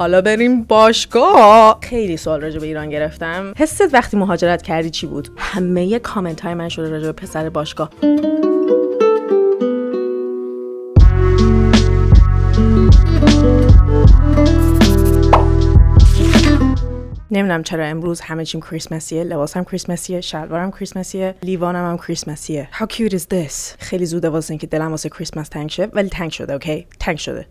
حالا بریم باشگاه خیلی سوال راجع به ایران گرفتم حست وقتی مهاجرت کردی چی بود همه کامنت های من شده راجع به پسر باشگاه نمیدونم چرا امروز همه چیم کریسمسیه لباسم کریسمسیه شلوارم کریسمسیه لیوانم هم کریسمسیه How cute is this خیلی زوده واسه اینکه دلم واسه کریسمس تنگ شد ولی تنگ شده اوکی تنگ شده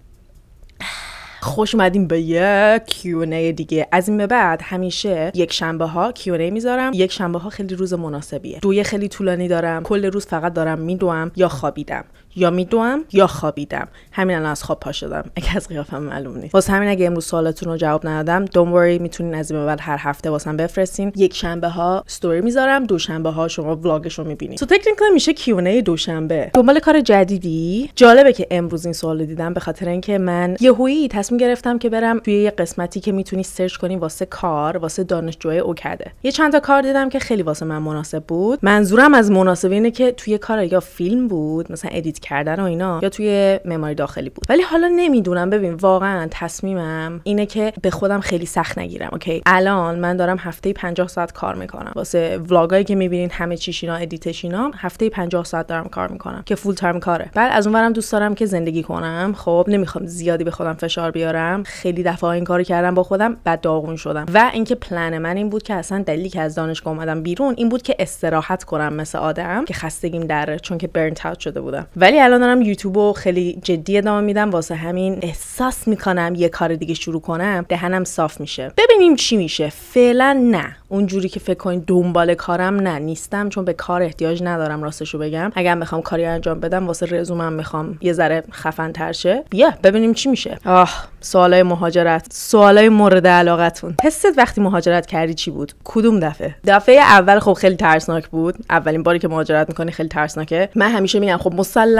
خوش اومدیم به یک کیونه دیگه از این به بعد همیشه یک شنبه ها کیونه میذارم یک شنبه ها خیلی روز مناسبیه دویه خیلی طولانی دارم کل روز فقط دارم میدوم یا خوابیدم یا میدوم یا خوابیدم همین الان از خواب پا شدم اگه از قیافم معلوم نیست واسه همین اگه امروز سوالتون رو جواب ندادم دون میتونین از این بعد هر هفته واسم بفرستین یک شنبه ها استوری میذارم دوشنبه ها شما ولاگش رو میبینید تو تکنیکال میشه کیونه دوشنبه دنبال کار جدیدی جالبه که امروز این سوال دیدم به خاطر اینکه من یهویی تصمیم گرفتم که برم توی یه قسمتی که میتونی سرچ کنی واسه کار واسه دانشجوهای اوکده یه چند تا کار دیدم که خیلی واسه من مناسب بود منظورم از مناسب اینه که توی کار یا فیلم بود مثلا ادیت کردن و اینا یا توی معماری داخلی بود ولی حالا نمیدونم ببین واقعا تصمیمم اینه که به خودم خیلی سخت نگیرم اوکی الان من دارم هفته 50 ساعت کار میکنم واسه ولاگایی که میبینین همه چیش اینا ادیتش اینا هفته 50 ساعت دارم کار میکنم که فول تایم کاره بعد از اونورم دوست دارم که زندگی کنم خب نمیخوام زیادی به خودم فشار بیارم خیلی دفعه این کارو کردم با خودم بعد داغون شدم و اینکه پلن من این بود که اصلا دلیلی که از دانشگاه اومدم بیرون این بود که استراحت کنم مثل آدم که خستگیم در چون که برنت اوت شده بودم ولی ولی الان دارم یوتیوب رو خیلی جدی ادامه میدم واسه همین احساس میکنم یه کار دیگه شروع کنم دهنم صاف میشه ببینیم چی میشه فعلا نه اونجوری که فکر کنید دنبال کارم نه نیستم چون به کار احتیاج ندارم راستشو بگم اگر بخوام کاری انجام بدم واسه رزومم میخوام یه ذره خفن شه. بیا ببینیم چی میشه آه سوالای مهاجرت سوالای مورد علاقتون حست وقتی مهاجرت کردی چی بود کدوم دفعه دفعه اول خب خیلی ترسناک بود اولین باری که مهاجرت میکنی خیلی ترسناکه من همیشه میگم خب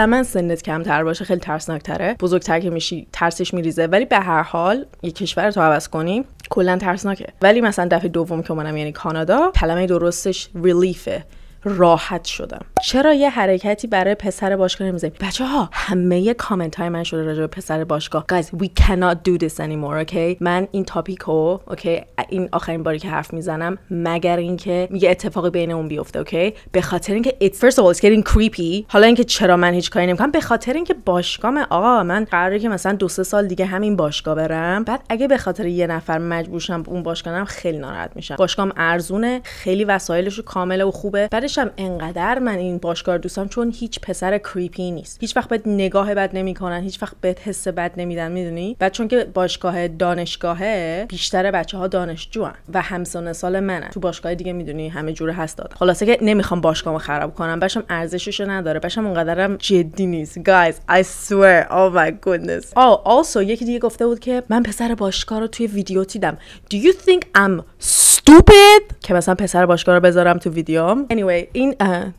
مسلما من سنت کمتر باشه خیلی ترسناکتره بزرگتر که میشی ترسش میریزه ولی به هر حال یه کشور تو عوض کنیم کلا ترسناکه ولی مثلا دفعه دوم که منم یعنی کانادا کلمه درستش ریلیفه راحت شدم چرا یه حرکتی برای پسر باشگاه نمیزنی بچه ها همه کامنت های من شده راجع به پسر باشگاه guys we cannot do this anymore okay من این تاپیک رو okay? این آخرین باری که حرف میزنم مگر اینکه یه اتفاقی بین اون بیفته okay? به خاطر اینکه it's first of all it's getting creepy حالا اینکه چرا من هیچ کاری نمیکنم به خاطر اینکه باشگاه آقا من قراره که مثلا دو سه سال دیگه همین باشگاه برم بعد اگه به خاطر یه نفر مجبور شم اون باشگاه خیلی ناراحت میشم باشگاهم ارزونه خیلی وسایلش کامل و خوبه بعدش داشتم انقدر من این باشگاه دوستم چون هیچ پسر کریپی نیست هیچ وقت بهت نگاه بد نمیکنن هیچ وقت بهت حس بد نمیدن میدونی بعد چون که باشگاه دانشگاهه بیشتر بچه ها دانشجو و همسن سال منن تو باشگاه دیگه میدونی همه جوره هست داد خلاصه که نمیخوام باشگاهمو خراب کنم بشم ارزشش نداره بشم اونقدرم جدی نیست guys I swear oh my goodness oh also یکی دیگه گفته بود که من پسر باشگاه رو توی ویدیو دیدم do you think I'm stupid که مثلا پسر باشگاه رو بذارم تو ویدیوم anyway in a uh,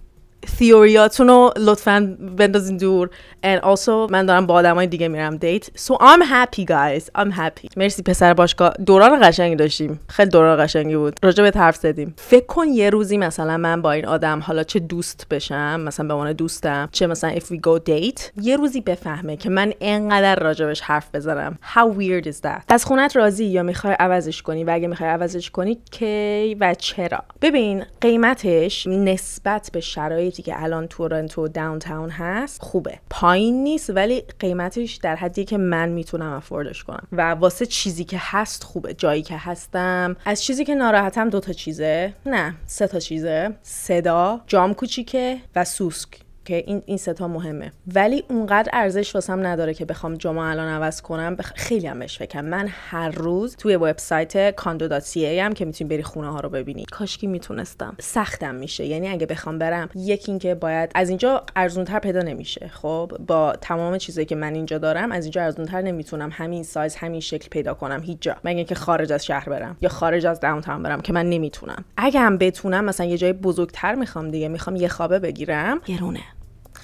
تئوریاتون رو لطفا بندازین دور and also من دارم با آدمای دیگه میرم دیت so I'm happy guys I'm happy مرسی پسر باشگاه دوران قشنگی داشتیم خیلی دوران قشنگی بود راجع به حرف زدیم فکر کن یه روزی مثلا من با این آدم حالا چه دوست بشم مثلا به عنوان دوستم چه مثلا if we go date یه روزی بفهمه که من انقدر راجبش حرف بزنم how weird is that از خونت راضی یا میخوای عوضش کنی و اگه میخوای عوضش کنی کی و چرا ببین قیمتش نسبت به شرایط که الان تورنتو داون تاون هست خوبه پایین نیست ولی قیمتش در حدی که من میتونم افوردش کنم و واسه چیزی که هست خوبه جایی که هستم از چیزی که ناراحتم دو تا چیزه نه سه تا چیزه صدا جام کوچیکه و سوسک که این این ستا مهمه ولی اونقدر ارزش واسم نداره که بخوام جمعه الان عوض کنم بخ... خیلی هم بهش فکرم من هر روز توی وبسایت کاندو.ca هم که میتونی بری خونه ها رو ببینی کاشکی میتونستم سختم میشه یعنی اگه بخوام برم یکی اینکه باید از اینجا ارزونتر پیدا نمیشه خب با تمام چیزایی که من اینجا دارم از اینجا ارزونتر نمیتونم همین سایز همین شکل پیدا کنم هیچ جا مگه اینکه خارج از شهر برم یا خارج از داون برم که من نمیتونم اگه هم بتونم مثلا یه جای بزرگتر میخوام دیگه میخوام یه خوابه بگیرم گرونه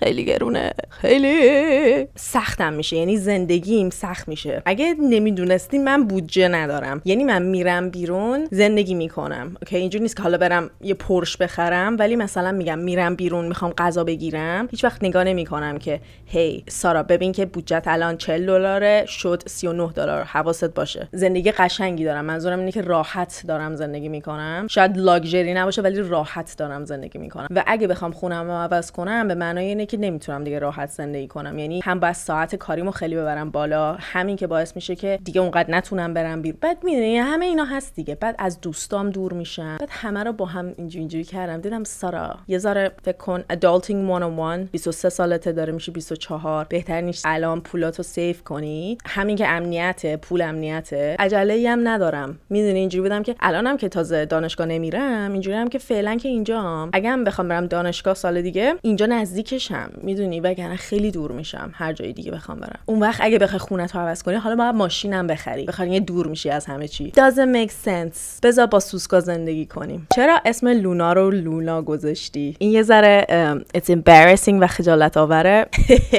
خیلی گرونه خیلی سختم میشه یعنی زندگیم سخت میشه اگه نمیدونستی من بودجه ندارم یعنی من میرم بیرون زندگی میکنم اوکی اینجوری نیست که حالا برم یه پرش بخرم ولی مثلا میگم میرم بیرون میخوام غذا بگیرم هیچ وقت نگاه نمیکنم که هی سارا ببین که بودجت الان 40 دلاره شد 39 دلار حواست باشه زندگی قشنگی دارم منظورم اینه که راحت دارم زندگی میکنم شاید لاکچری نباشه ولی راحت دارم زندگی میکنم و اگه بخوام خونم رو عوض کنم به معنای اینه که نمیتونم دیگه راحت زندگی کنم یعنی هم بس ساعت کاریمو خیلی ببرم بالا همین که باعث میشه که دیگه اونقدر نتونم برم بیرون بعد میدونی یعنی همه اینا هست دیگه بعد از دوستام دور میشم بعد همه رو با هم اینجوری اینجوری کردم دیدم سارا یه ذره فکر کن ادالتینگ 101 23 سالته داره میشه 24 بهتر نیست الان پولاتو سیف کنی همین که امنیته پول امنیته عجله ای هم ندارم میدونی اینجوری بودم که الانم که تازه دانشگاه نمیرم اینجوریم که فعلا که اینجام اگه بخوام برم دانشگاه سال دیگه اینجا نزدیکشم میدونی وگرنه خیلی دور میشم هر جای دیگه بخوام برم اون وقت اگه بخوای خونه رو عوض کنی حالا باید ماشینم بخری یه دور میشی از همه چی doesn't make sense بذار با سوسکا زندگی کنیم چرا اسم لونا رو لونا گذاشتی این یه ذره it's embarrassing و خجالت آوره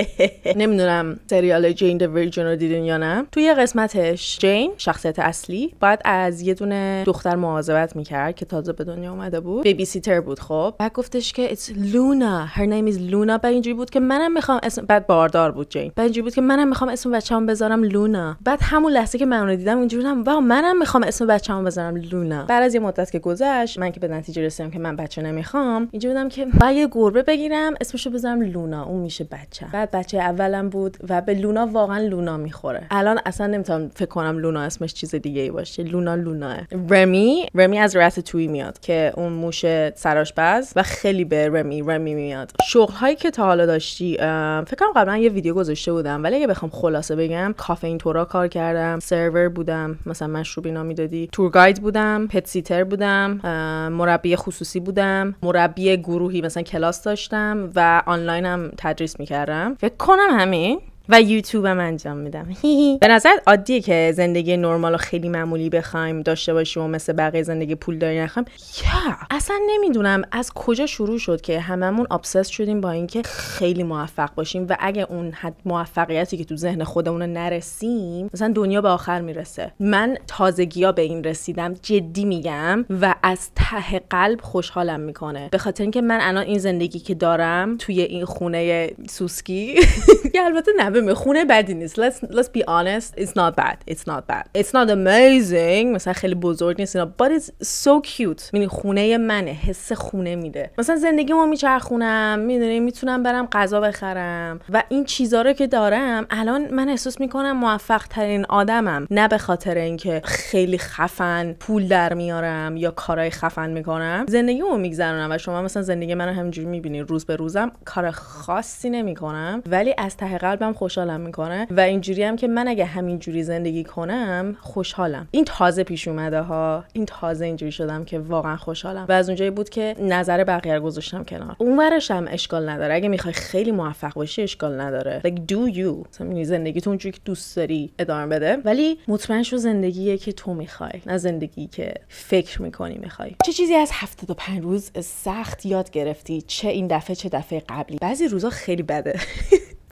نمیدونم سریال جین د ویرجن رو دیدین یا نه توی یه قسمتش جین شخصیت اصلی باید از یه دونه دختر مواظبت میکرد که تازه به دنیا اومده بود بیبی سیتر بود خب بعد گفتش که it's لونا. her name is بعد اینجوری بود که منم میخوام اسم بعد باردار بود جین بعد اینجوری بود که منم میخوام اسم بچه‌مو بذارم لونا بعد همون لحظه که من رو دیدم اینجوری بودم و منم میخوام اسم بچه‌مو بذارم لونا بعد از یه مدت که گذشت من که به نتیجه رسیدم که من بچه نمیخوام اینجوری بودم که باید یه گربه بگیرم اسمشو بذارم لونا اون میشه بچه بعد بچه اولم بود و به لونا واقعا لونا میخوره الان اصلا نمیتونم فکر کنم لونا اسمش چیز دیگه ای باشه لونا لونا رمی رمی از رت توی میاد که اون موش سراش و خیلی به رمی رمی میاد شغل که تا حالا داشتی فکر کنم قبلا یه ویدیو گذاشته بودم ولی اگه بخوام خلاصه بگم کافه تورا کار کردم سرور بودم مثلا مشروب اینا میدادی تور گاید بودم پت سیتر بودم مربی خصوصی بودم مربی گروهی مثلا کلاس داشتم و آنلاین هم تدریس میکردم فکر کنم همین و یوتیوبم انجام میدم به نظر عادیه که زندگی نرمال و خیلی معمولی بخوایم داشته باشیم و مثل بقیه زندگی پول داری نخوایم یا اصلا نمیدونم از کجا شروع شد که هممون آبسس شدیم با اینکه خیلی موفق باشیم و اگه اون حد موفقیتی که تو ذهن خودمون نرسیم مثلا دنیا به آخر میرسه من ها به این رسیدم جدی میگم و از ته قلب خوشحالم میکنه به خاطر اینکه من الان این زندگی که دارم توی این خونه سوسکی البته ببین خونه بدی نیست let's, let's be honest it's not bad it's not bad it's not amazing مثلا خیلی بزرگ نیست اینا but it's so cute یعنی خونه منه حس خونه میده مثلا زندگی ما میچرخونم میدونی میتونم برم غذا بخرم و این چیزا رو که دارم الان من احساس میکنم موفق ترین آدمم نه به خاطر اینکه خیلی خفن پول در میارم یا کارهای خفن میکنم زندگیمو میگذرونم و شما مثلا زندگی منو همینجوری میبینی روز به روزم کار خاصی نمیکنم ولی از ته قلبم خوشحالم میکنه و اینجوری هم که من اگه همینجوری زندگی کنم خوشحالم این تازه پیش اومده ها این تازه اینجوری شدم که واقعا خوشحالم و از اونجایی بود که نظر بقیه رو گذاشتم کنار اونورش هم اشکال نداره اگه میخوای خیلی موفق باشی اشکال نداره like do you تو اونجوری که دوست داری ادامه بده ولی مطمئن شو زندگیه که تو میخوای نه زندگی که فکر میکنی میخوای چه چیزی از 75 روز سخت یاد گرفتی چه این دفعه چه دفعه قبلی بعضی روزا خیلی بده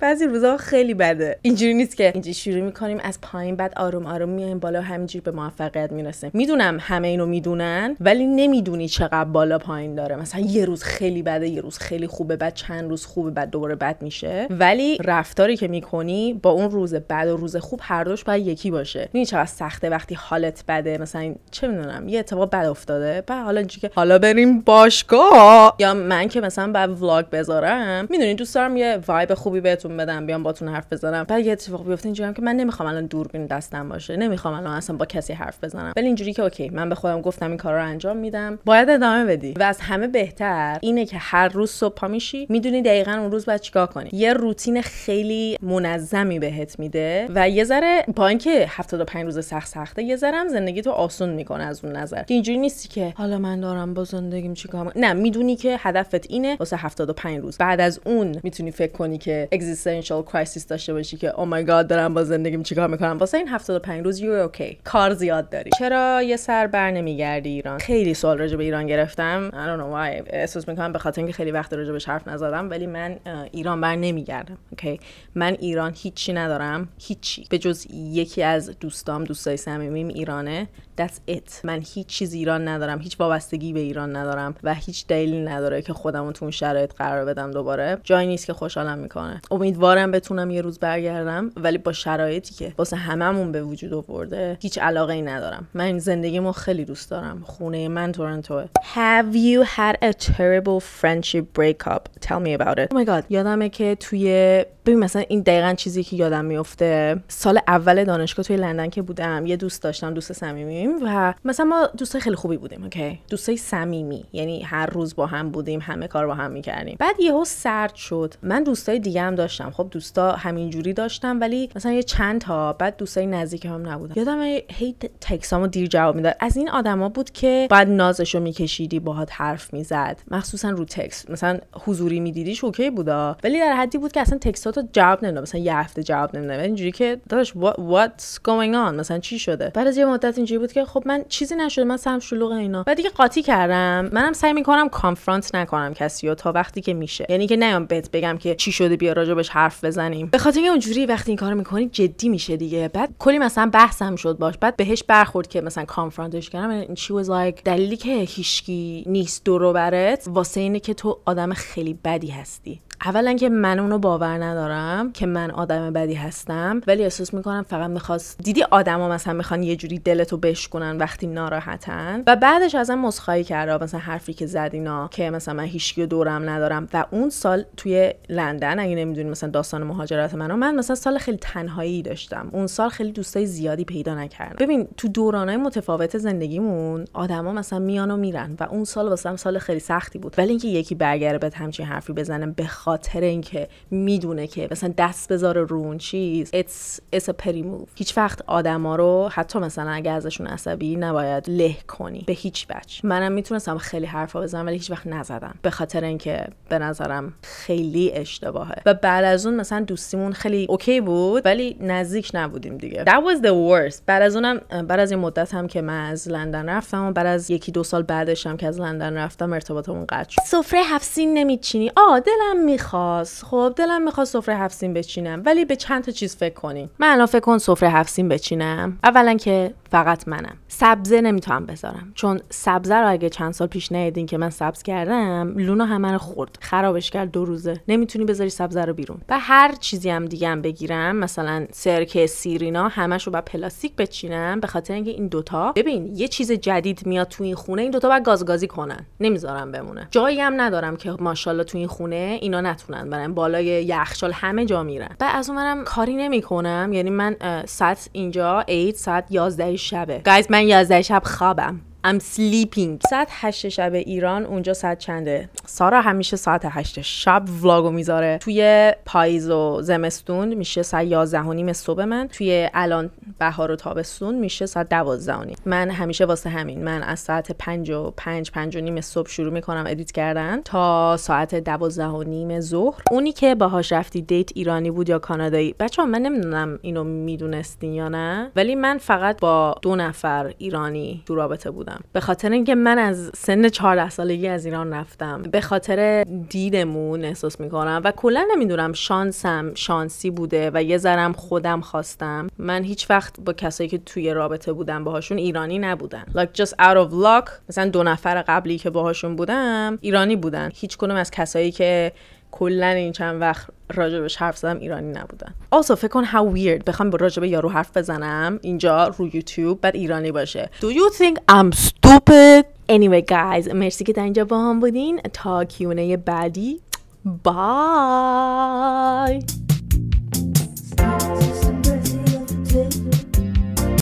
بعضی روزا خیلی بده اینجوری نیست که اینجوری شروع میکنیم از پایین بعد آروم آروم میایم بالا همینجوری به موفقیت میرسیم میدونم همه اینو میدونن ولی نمیدونی چقدر بالا پایین داره مثلا یه روز خیلی بده یه روز خیلی خوبه بعد چند روز خوبه بعد دوباره بد میشه ولی رفتاری که میکنی با اون روز بد و روز خوب هر دوش باید یکی باشه میدونی چقدر سخته وقتی حالت بده مثلا چه میدونم یه اتفاق بد افتاده بعد حالا که حالا بریم باشگاه یا من که مثلا بعد ولاگ بذارم میدونی دوست دارم یه وایب خوبی بهتون نشون بدم بیام باتون حرف بزنم بعد یه اتفاق بیفته اینجوریام که من نمیخوام الان دوربین دستم باشه نمیخوام الان اصلا با کسی حرف بزنم ولی اینجوری که اوکی من به خودم گفتم این کار رو انجام میدم باید ادامه بدی و از همه بهتر اینه که هر روز صبح پا میشی میدونی دقیقا اون روز باید چیکار کنی یه روتین خیلی منظمی بهت میده و یه ذره با اینکه 75 روز سخت سخته یه ذره هم زندگی تو آسون میکنه از اون نظر که اینجوری نیستی که حالا من دارم با زندگیم چیکار نه میدونی که هدفت اینه واسه 75 روز بعد از اون میتونی فکر کنی که اگزیستانشال کرایسیس داشته باشی که او مای گاد دارم با زندگیم چیکار میکنم واسه این 75 روز یو اوکی کار زیاد داری چرا یه سر بر نمیگردی ایران خیلی سوال راجع به ایران گرفتم I don't احساس میکنم به خاطر اینکه خیلی وقت راجع بهش حرف نزدم ولی من ایران بر نمیگردم اوکی من ایران هیچی ندارم هیچی به جز یکی از دوستام دوستای صمیمیم ایرانه that's it من هیچ چیز ایران ندارم هیچ وابستگی به ایران ندارم و هیچ دلیلی نداره که خودم تو اون شرایط قرار بدم دوباره جایی نیست که خوشحالم میکنه امیدوارم بتونم یه روز برگردم ولی با شرایطی که واسه هممون به وجود آورده هیچ علاقه ای ندارم من زندگیمو خیلی دوست دارم خونه من تورنتو Have you had a terrible friendship breakup? Tell me about it. Oh my god. یادمه که توی ببین مثلا این دقیقا چیزی که یادم میفته سال اول دانشگاه توی لندن که بودم یه دوست داشتم دوست صمیمی بودیم و مثلا ما دوستای خیلی خوبی بودیم اوکی دوستای صمیمی یعنی هر روز با هم بودیم همه کار با هم میکردیم بعد یهو سرد شد من دوستای دیگه هم داشتم خب دوستا همینجوری داشتم ولی مثلا یه چند تا بعد دوستای نزدیک هم نبودن یادم هی تکسامو دیر جواب میداد از این آدما بود که بعد نازشو میکشیدی باهات حرف میزد مخصوصا رو تکس مثلا حضوری میدیدیش اوکی بودا ولی در حدی بود که اصلا تکساتو جواب نمیداد مثلا یه هفته جواب نمیداد اینجوری که داش what's going on مثلا چی شده بعد از یه مدت اینجوری بود که خب من چیزی نشده من سم شلوغ اینا و دیگه قاطی کردم منم سعی میکنم کانفرانت نکنم کسی و تا وقتی که میشه یعنی که نیام بهت بگم که چی شده بیا راجبش حرف بزنیم به خاطر اینکه اونجوری وقتی این کارو میکنی جدی میشه دیگه بعد کلی مثلا بحثم شد باش بعد بهش برخورد که مثلا کانفرانتش کردم این چی was like دلیلی که هیچکی نیست دور برت واسه اینه که تو آدم خیلی بدی هستی اولا که من اونو باور ندارم که من آدم بدی هستم ولی احساس میکنم فقط میخواست دیدی آدما مثلا میخوان یه جوری دلتو کنن وقتی ناراحتن و بعدش ازم مسخایی کرده مثلا حرفی که زد اینا که مثلا من هیچکی دورم ندارم و اون سال توی لندن اگه نمیدونی مثلا داستان مهاجرت منو من مثلا سال خیلی تنهایی داشتم اون سال خیلی دوستای زیادی پیدا نکردم ببین تو دورانهای متفاوت زندگیمون آدما مثلا میان و میرن و اون سال واسم سال خیلی سختی بود ولی اینکه یکی برگره به همچین حرفی بزنه به خاطر اینکه میدونه که مثلا دست بذاره رو اون چیز it's, it's a هیچ وقت آدما رو حتی مثلا اگه ازشون عصبی نباید له کنی به هیچ وجه منم میتونستم خیلی حرفا بزنم ولی هیچ وقت نزدم به خاطر اینکه به نظرم خیلی اشتباهه و بعد از اون مثلا دوستیمون خیلی اوکی بود ولی نزدیک نبودیم دیگه that was the worst بعد از اونم بعد از این مدت هم که من از لندن رفتم و بعد از یکی دو سال بعدش هم که از لندن رفتم ارتباطمون قطع شد سفره هفسین نمیچینی آ دلم میخواست خب دلم میخواست سفره هفسین بچینم ولی به چند تا چیز فکر کنی؟ من الان فکر سفره هفسین بچینم اولا که فقط من سبز سبزه نمیتونم بذارم چون سبزه رو اگه چند سال پیش ندیدین که من سبز کردم لونا همه رو خورد خرابش کرد دو روزه نمیتونی بذاری سبزه رو بیرون و هر چیزی هم دیگه بگیرم مثلا سرکه سیرینا همش رو با پلاستیک بچینم به خاطر اینکه این دوتا ببین یه چیز جدید میاد تو این خونه این دوتا باید گازگازی کنن نمیذارم بمونه جایی هم ندارم که ماشاءالله تو این خونه اینا نتونن برن بالای یخچال همه جا میرن و از اونورم کاری نمیکنم یعنی من ساعت اینجا 8 ساعت 11 شبه گایز من یازده شب خوابم I'm sleeping ساعت هشت شب ایران اونجا ساعت چنده سارا همیشه ساعت هشت شب ولاگو میذاره توی پاییز و زمستون میشه ساعت یازده و نیم صبح من توی الان بهار و تابستون میشه ساعت دوازده و نیم من همیشه واسه همین من از ساعت پنج و پنج پنج و نیم صبح شروع میکنم ادیت کردن تا ساعت دوازده و نیم ظهر اونی که باهاش رفتی دیت ایرانی بود یا کانادایی بچه من نمیدونم اینو میدونستین یا نه ولی من فقط با دو نفر ایرانی تو رابطه بودم به خاطر اینکه من از سن 14 سالگی از ایران رفتم به خاطر دیدمون احساس میکنم و کلا نمیدونم شانسم شانسی بوده و یه ذرم خودم خواستم من هیچ وقت با کسایی که توی رابطه بودم باهاشون ایرانی نبودن like just out of luck مثلا دو نفر قبلی که باهاشون بودم ایرانی بودن هیچ کنم از کسایی که کلا این چند وقت راجبش حرف زدم ایرانی نبودن also فکر کن how weird بخوام با راجب یارو حرف بزنم اینجا رو یوتیوب بعد ایرانی باشه do you think I'm stupid anyway guys مرسی که در اینجا با هم بودین تا کیونه بعدی bye